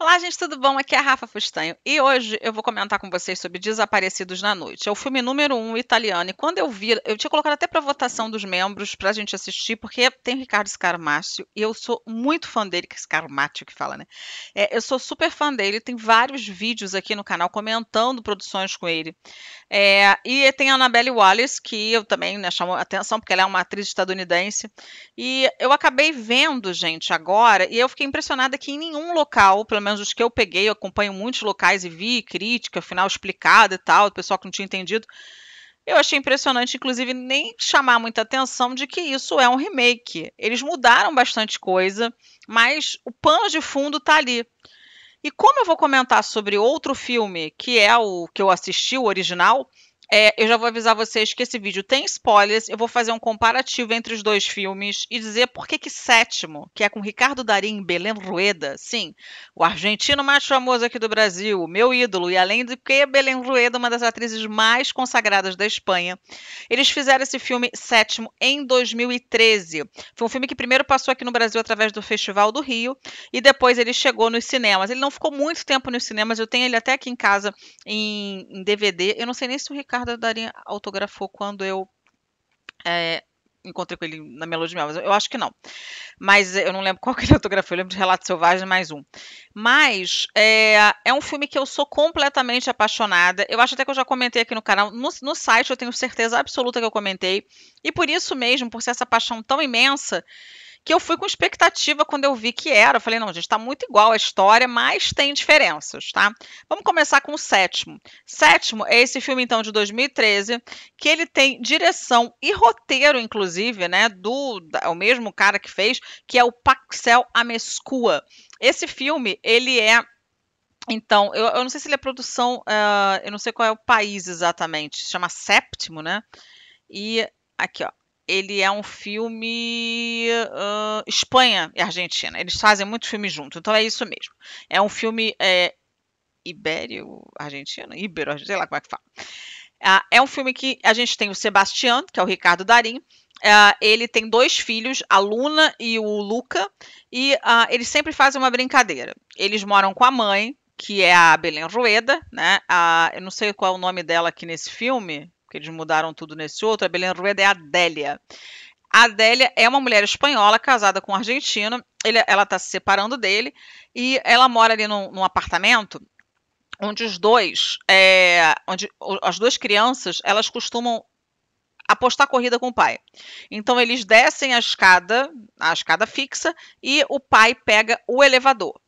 Olá, gente, tudo bom? Aqui é a Rafa Fustanho e hoje eu vou comentar com vocês sobre Desaparecidos na Noite. É o filme número um italiano e quando eu vi, eu tinha colocado até para votação dos membros para a gente assistir, porque tem o Ricardo Scarmaccio e eu sou muito fã dele, que é Scarmaccio que fala, né? É, eu sou super fã dele, tem vários vídeos aqui no canal comentando produções com ele. É, e tem a Annabelle Wallace, que eu também né, chamou atenção, porque ela é uma atriz estadunidense. E eu acabei vendo, gente, agora, e eu fiquei impressionada que em nenhum local, pelo menos menos os que eu peguei, eu acompanho muitos locais e vi crítica, final explicada e tal, do pessoal que não tinha entendido. Eu achei impressionante, inclusive, nem chamar muita atenção de que isso é um remake. Eles mudaram bastante coisa, mas o pano de fundo está ali. E como eu vou comentar sobre outro filme que é o que eu assisti, o original, é, eu já vou avisar vocês que esse vídeo tem spoilers. Eu vou fazer um comparativo entre os dois filmes e dizer por que que Sétimo, que é com Ricardo Darim e Belém Rueda, sim, o argentino mais famoso aqui do Brasil, meu ídolo, e além do que Belém Rueda, uma das atrizes mais consagradas da Espanha, eles fizeram esse filme Sétimo em 2013. Foi um filme que primeiro passou aqui no Brasil através do Festival do Rio e depois ele chegou nos cinemas. Ele não ficou muito tempo nos cinemas, eu tenho ele até aqui em casa em, em DVD. Eu não sei nem se o Ricardo carta Darinha autografou quando eu é, encontrei com ele na Melodia Mel, mas eu acho que não. Mas é, eu não lembro qual que ele autografou, eu lembro de Relato Selvagem, mais um. Mas é, é um filme que eu sou completamente apaixonada. Eu acho até que eu já comentei aqui no canal, no, no site eu tenho certeza absoluta que eu comentei. E por isso mesmo, por ser essa paixão tão imensa, que eu fui com expectativa quando eu vi que era. Eu falei, não, gente, está muito igual a história, mas tem diferenças, tá? Vamos começar com o sétimo. Sétimo é esse filme, então, de 2013, que ele tem direção e roteiro, inclusive, né, do é o mesmo cara que fez, que é o Paxel Amescua. Esse filme, ele é então, eu, eu não sei se ele é produção, uh, eu não sei qual é o país exatamente, se chama Séptimo, né? E aqui, ó, ele é um filme uh, Espanha e Argentina. Eles fazem muitos filmes juntos, então é isso mesmo. É um filme é, ibério argentino, ibero, sei lá como é que fala. Uh, é um filme que a gente tem o Sebastião, que é o Ricardo Darim. Uh, ah, ele tem dois filhos, a Luna e o Luca, e ah, eles sempre fazem uma brincadeira. Eles moram com a mãe, que é a Belém Rueda, né? eu não sei qual é o nome dela aqui nesse filme porque eles mudaram tudo nesse outro, a Belen Rueda é a Adélia. A Adélia é uma mulher espanhola casada com um argentino, ele, ela está se separando dele e ela mora ali num, num apartamento onde os dois, é, onde as duas crianças, elas costumam apostar corrida com o pai. Então eles descem a escada, a escada fixa, e o pai pega o elevador.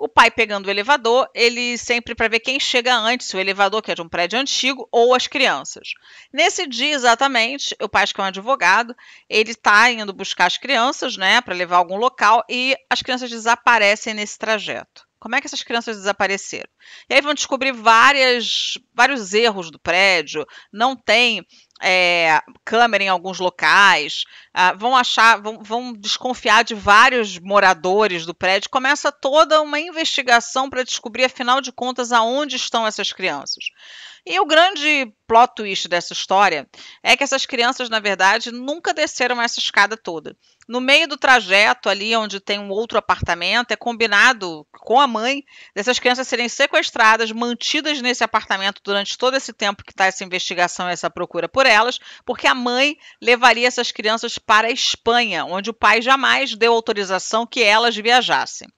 O pai pegando o elevador, ele sempre para ver quem chega antes, o elevador que é de um prédio antigo ou as crianças. Nesse dia exatamente, o pai que é um advogado, ele está indo buscar as crianças, né, para levar a algum local e as crianças desaparecem nesse trajeto. Como é que essas crianças desapareceram? E aí vão descobrir várias, vários erros do prédio. Não tem é, câmera em alguns locais, ah, vão achar, vão, vão, desconfiar de vários moradores do prédio. Começa toda uma investigação para descobrir, afinal de contas, aonde estão essas crianças. E o grande plot twist dessa história é que essas crianças, na verdade, nunca desceram essa escada toda. No meio do trajeto, ali onde tem um outro apartamento, é combinado com a mãe dessas crianças serem sequestradas, mantidas nesse apartamento durante todo esse tempo que está essa investigação, essa procura por elas, porque a mãe levaria essas crianças para a Espanha, onde o pai jamais deu autorização que elas viajassem.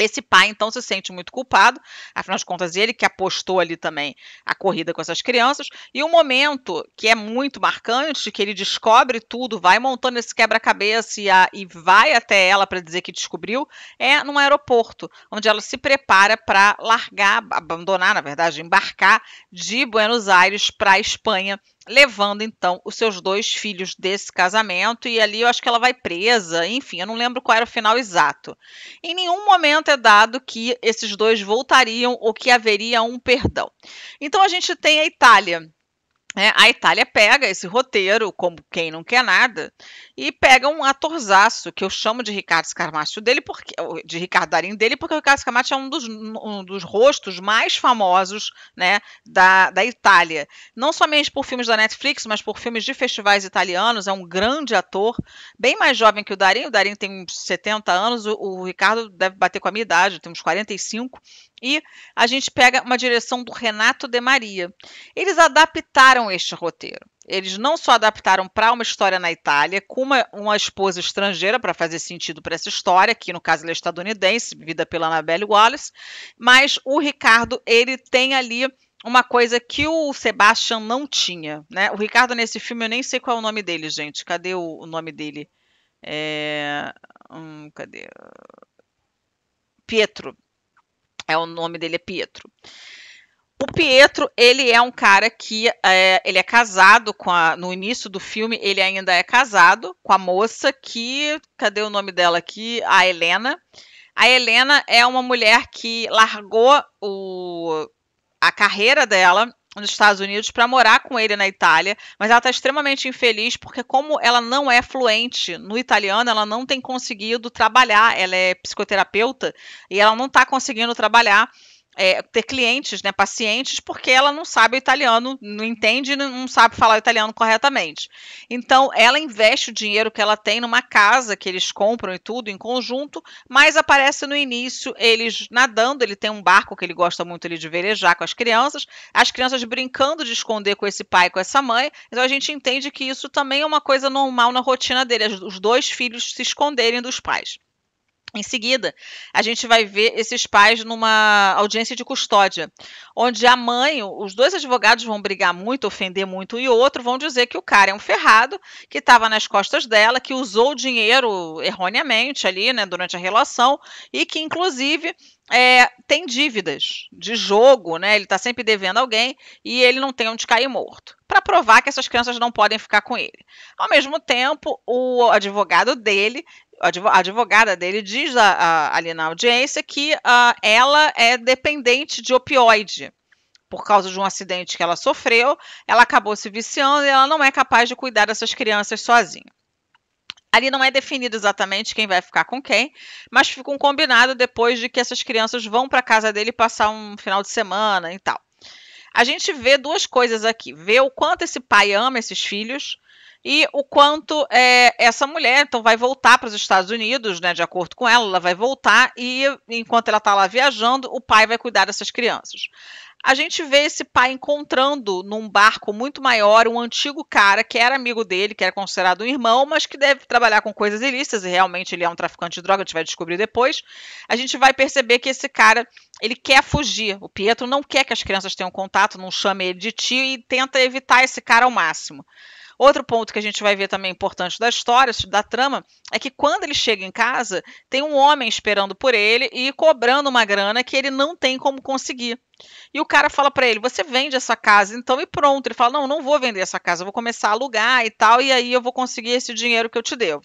Esse pai, então, se sente muito culpado, afinal de contas, ele que apostou ali também a corrida com essas crianças. E um momento que é muito marcante, que ele descobre tudo, vai montando esse quebra-cabeça e, e vai até ela para dizer que descobriu, é num aeroporto, onde ela se prepara para largar, abandonar, na verdade, embarcar de Buenos Aires para a Espanha levando então os seus dois filhos desse casamento e ali eu acho que ela vai presa, enfim, eu não lembro qual era o final exato. Em nenhum momento é dado que esses dois voltariam ou que haveria um perdão. Então a gente tem a Itália é, a Itália pega esse roteiro, como quem não quer nada, e pega um atorzaço, que eu chamo de Ricardo Scarmaccio dele, porque, de Ricardo Darim dele, porque o Ricardo Scarmaccio é um dos, um dos rostos mais famosos né, da, da Itália. Não somente por filmes da Netflix, mas por filmes de festivais italianos, é um grande ator, bem mais jovem que o Darim, o Darim tem uns 70 anos, o, o Ricardo deve bater com a minha idade, tem uns 45, e a gente pega uma direção do Renato De Maria. Eles adaptaram este roteiro. Eles não só adaptaram para uma história na Itália, com uma, uma esposa estrangeira para fazer sentido para essa história, que no caso ela é estadunidense, vivida pela Annabelle Wallace, mas o Ricardo, ele tem ali uma coisa que o Sebastian não tinha, né? O Ricardo nesse filme eu nem sei qual é o nome dele, gente. Cadê o, o nome dele? É... Hum, cadê? Pietro. É o nome dele é Pietro. O Pietro, ele é um cara que é, ele é casado com a. No início do filme, ele ainda é casado com a moça que. Cadê o nome dela aqui? A Helena. A Helena é uma mulher que largou o, a carreira dela nos Estados Unidos para morar com ele na Itália, mas ela está extremamente infeliz porque como ela não é fluente no italiano, ela não tem conseguido trabalhar. Ela é psicoterapeuta e ela não está conseguindo trabalhar é, ter clientes, né, pacientes, porque ela não sabe o italiano, não entende, não sabe falar o italiano corretamente. Então, ela investe o dinheiro que ela tem numa casa que eles compram e tudo em conjunto, mas aparece no início eles nadando. Ele tem um barco que ele gosta muito ele, de verejar com as crianças, as crianças brincando de esconder com esse pai, com essa mãe. Então, a gente entende que isso também é uma coisa normal na rotina dele, os dois filhos se esconderem dos pais. Em seguida, a gente vai ver esses pais numa audiência de custódia, onde a mãe, os dois advogados vão brigar muito, ofender muito, e o outro vão dizer que o cara é um ferrado, que estava nas costas dela, que usou o dinheiro erroneamente ali, né, durante a relação, e que, inclusive, é, tem dívidas de jogo, né? Ele está sempre devendo alguém e ele não tem onde cair morto. Para provar que essas crianças não podem ficar com ele. Ao mesmo tempo, o advogado dele a advogada dele diz a, a, ali na audiência que a, ah, ela é dependente de opioide. Por causa de um acidente que ela sofreu, ela acabou se viciando e ela não é capaz de cuidar dessas crianças sozinha. Ali não é definido exatamente quem vai ficar com quem, mas fica um combinado depois de que essas crianças vão para casa dele passar um final de semana e tal. A gente vê duas coisas aqui: vê o quanto esse pai ama esses filhos e o quanto é, essa mulher então vai voltar para os Estados Unidos, né? De acordo com ela, ela vai voltar e enquanto ela está lá viajando, o pai vai cuidar dessas crianças. A gente vê esse pai encontrando num barco muito maior um antigo cara que era amigo dele, que era considerado um irmão, mas que deve trabalhar com coisas ilícitas e realmente ele é um traficante de droga, a gente vai descobrir depois. A gente vai perceber que esse cara ele quer fugir. O Pietro não quer que as crianças tenham contato, não chame ele de tio e tenta evitar esse cara ao máximo. Outro ponto que a gente vai ver também importante da história, da trama, é que quando ele chega em casa, tem um homem esperando por ele e cobrando uma grana que ele não tem como conseguir. E o cara fala para ele: "Você vende essa casa então e pronto". Ele fala: "Não, não vou vender essa casa, eu vou começar a alugar e tal, e aí eu vou conseguir esse dinheiro que eu te devo".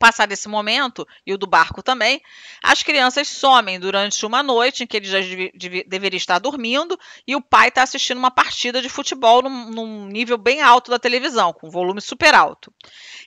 Passar desse momento, e o do barco também, as crianças somem durante uma noite em que ele já deveria estar dormindo e o pai está assistindo uma partida de futebol num, num, nível bem alto da televisão, com volume super alto.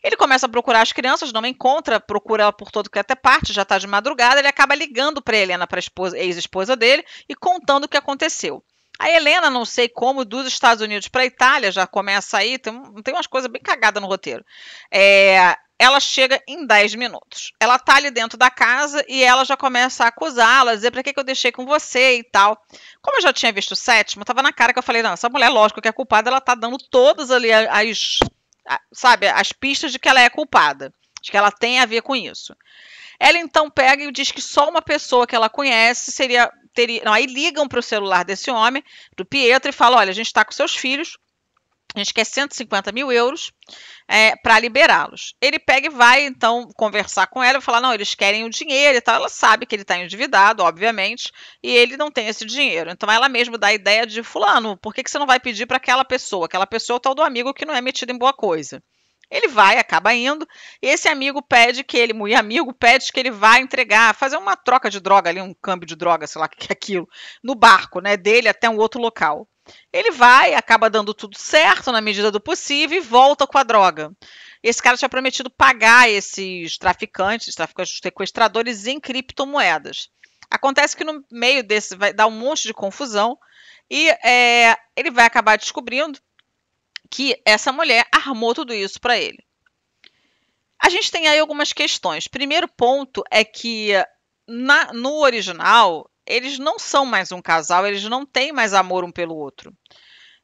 Ele começa a procurar as crianças, não encontra, procura ela por todo que é até parte, já está de madrugada, ele acaba ligando para Helena, para a ex-esposa dele, e contando o que aconteceu. A Helena, não sei como, dos Estados Unidos para a Itália, já começa aí, tem, tem umas coisas bem cagadas no roteiro. É, ela chega em 10 minutos. Ela tá ali dentro da casa e ela já começa a acusá-la, dizer para que, que eu deixei com você e tal. Como eu já tinha visto o sétimo, tava na cara que eu falei, não, essa mulher, lógico que é culpada, ela tá dando todas ali as, sabe, as pistas de que ela é culpada, de que ela tem a ver com isso. Ela então pega e diz que só uma pessoa que ela conhece seria. Teria, não, aí ligam para o celular desse homem, do Pietro, e falam: olha, a gente está com seus filhos, a gente quer 150 mil euros é, para liberá-los. Ele pega e vai, então, conversar com ela e falar: não, eles querem o dinheiro e tal. Ela sabe que ele está endividado, obviamente, e ele não tem esse dinheiro. Então, ela mesma dá a ideia de: Fulano, por que, que você não vai pedir para aquela pessoa? Aquela pessoa é o tal do amigo que não é metido em boa coisa. Ele vai, acaba indo. Esse amigo pede que ele, e amigo pede que ele vá entregar, fazer uma troca de droga ali, um câmbio de droga, sei lá o que é aquilo, no barco, né, dele até um outro local. Ele vai, acaba dando tudo certo na medida do possível e volta com a droga. Esse cara tinha prometido pagar esses traficantes, traficantes sequestradores em criptomoedas. Acontece que no meio desse vai dar um monte de confusão e é, ele vai acabar descobrindo que essa mulher armou tudo isso para ele. A gente tem aí algumas questões. Primeiro ponto é que na, no original eles não são mais um casal, eles não têm mais amor um pelo outro.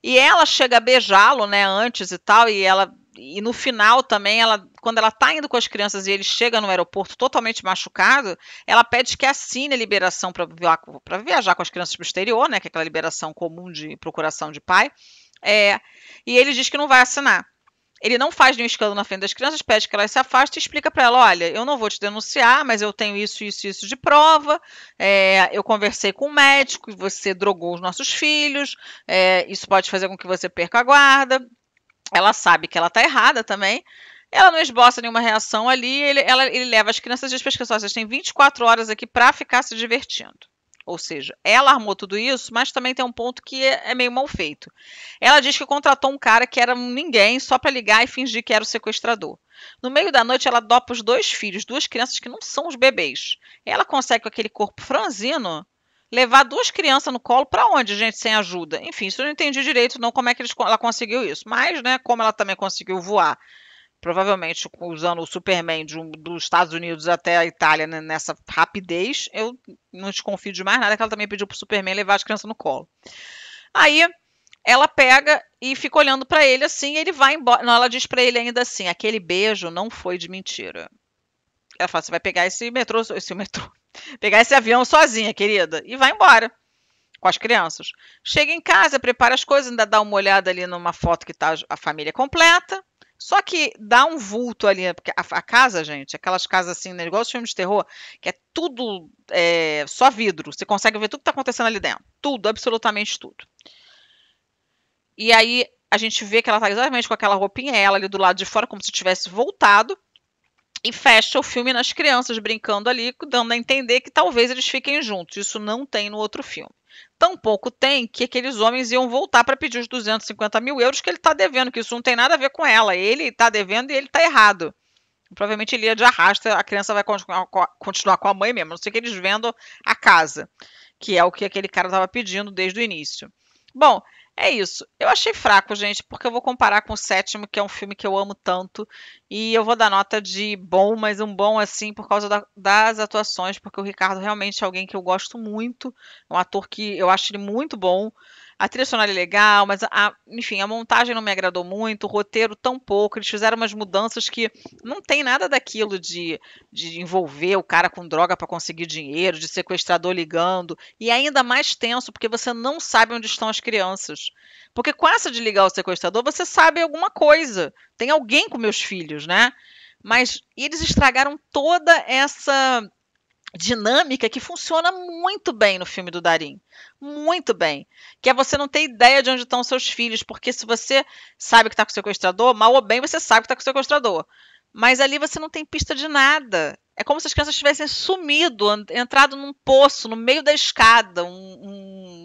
E ela chega a beijá-lo, né, antes e tal, e ela e no final também ela quando ela tá indo com as crianças e ele chega no aeroporto totalmente machucado, ela pede que assine a liberação para viajar, com as crianças para o exterior, né, que é aquela liberação comum de procuração de pai. É, e ele diz que não vai assinar. Ele não faz nenhum escândalo na frente das crianças, pede que elas se afastem e explica para ela: olha, eu não vou te denunciar, mas eu tenho isso, isso, isso de prova. É, eu conversei com o um médico, você drogou os nossos filhos, é, isso pode fazer com que você perca a guarda. Ela sabe que ela está errada também. Ela não esboça nenhuma reação ali. Ele, ela, ele leva as crianças e diz para as pessoas: vocês têm 24 horas aqui para ficar se divertindo. Ou seja, ela armou tudo isso, mas também tem um ponto que é, é meio mal feito. Ela diz que contratou um cara que era ninguém só para ligar e fingir que era o sequestrador. No meio da noite, ela dopa os dois filhos, duas crianças que não são os bebês. Ela consegue, com aquele corpo franzino, levar duas crianças no colo para onde, gente, sem ajuda? Enfim, isso eu não entendi direito, não, como é que eles, ela conseguiu isso. Mas, né, como ela também conseguiu voar provavelmente usando o Superman de um, dos Estados Unidos até a Itália né, nessa rapidez, eu não desconfio de mais nada que ela também pediu pro Superman levar as crianças no colo. Aí ela pega e fica olhando para ele assim, ele vai embora. Não, ela diz para ele ainda assim: aquele beijo não foi de mentira. Ela fala: você vai pegar esse metrô, esse metrô, pegar esse avião sozinha, querida, e vai embora com as crianças. Chega em casa, prepara as coisas, ainda dá uma olhada ali numa foto que tá a família completa. Só que dá um vulto ali, né, porque a, a casa, gente, aquelas casas assim, né, igual os filmes de terror, que é tudo é, só vidro. Você consegue ver tudo que está acontecendo ali dentro. Tudo, absolutamente tudo. E aí a gente vê que ela está exatamente com aquela roupinha, ela ali do lado de fora, como se tivesse voltado. E fecha o filme nas crianças brincando ali, dando a entender que talvez eles fiquem juntos. Isso não tem no outro filme tão pouco tem que aqueles homens iam voltar para pedir os 250 mil euros que ele está devendo, que isso não tem nada a ver com ela. Ele está devendo e ele está errado. Provavelmente ele ia de arrasta, a criança vai continuar com a mãe mesmo, a não sei que eles vendam a casa, que é o que aquele cara estava pedindo desde o início. Bom, é isso. Eu achei fraco, gente, porque eu vou comparar com o sétimo, que é um filme que eu amo tanto. E eu vou dar nota de bom, mas um bom assim por causa da, das atuações, porque o Ricardo realmente é alguém que eu gosto muito, é um ator que eu acho ele muito bom. A trilha sonora é legal, mas a, enfim, a montagem não me agradou muito, o roteiro tão pouco. Eles fizeram umas mudanças que não tem nada daquilo de, de envolver o cara com droga para conseguir dinheiro, de sequestrador ligando. E é ainda mais tenso, porque você não sabe onde estão as crianças. Porque com essa de ligar o sequestrador, você sabe alguma coisa. Tem alguém com meus filhos, né? Mas eles estragaram toda essa dinâmica que funciona muito bem no filme do Darim. Muito bem. Que é você não ter ideia de onde estão seus filhos, porque se você sabe que está com o sequestrador, mal ou bem você sabe que está com o sequestrador. Mas ali você não tem pista de nada. É como se as crianças tivessem sumido, entrado num poço, no meio da escada, um,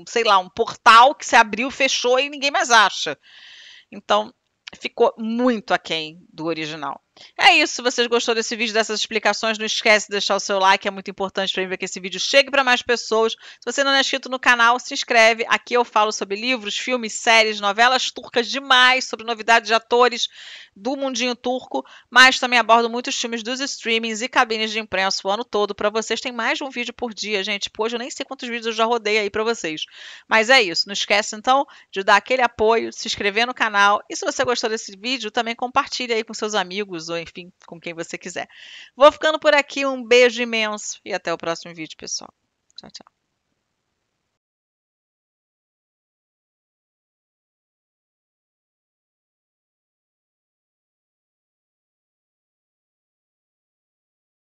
um sei lá, um portal que se abriu, fechou e ninguém mais acha. Então, ficou muito aquém do original. É isso. Se vocês gostou desse vídeo, dessas explicações, não esquece de deixar o seu like. É muito importante para mim ver que esse vídeo chegue para mais pessoas. Se você não é inscrito no canal, se inscreve. Aqui eu falo sobre livros, filmes, séries, novelas turcas demais, sobre novidades de atores do mundinho turco, mas também abordo muitos filmes dos streamings e cabines de imprensa o ano todo. Para vocês tem mais de um vídeo por dia, gente. Pô, hoje eu nem sei quantos vídeos eu já rodei aí para vocês. Mas é isso. Não esquece, então, de dar aquele apoio, se inscrever no canal. E se você gostou desse vídeo, também compartilhe aí com seus amigos amigos, ou enfim, com quem você quiser. Vou ficando por aqui, um beijo imenso e até o próximo vídeo, pessoal. Tchau, tchau.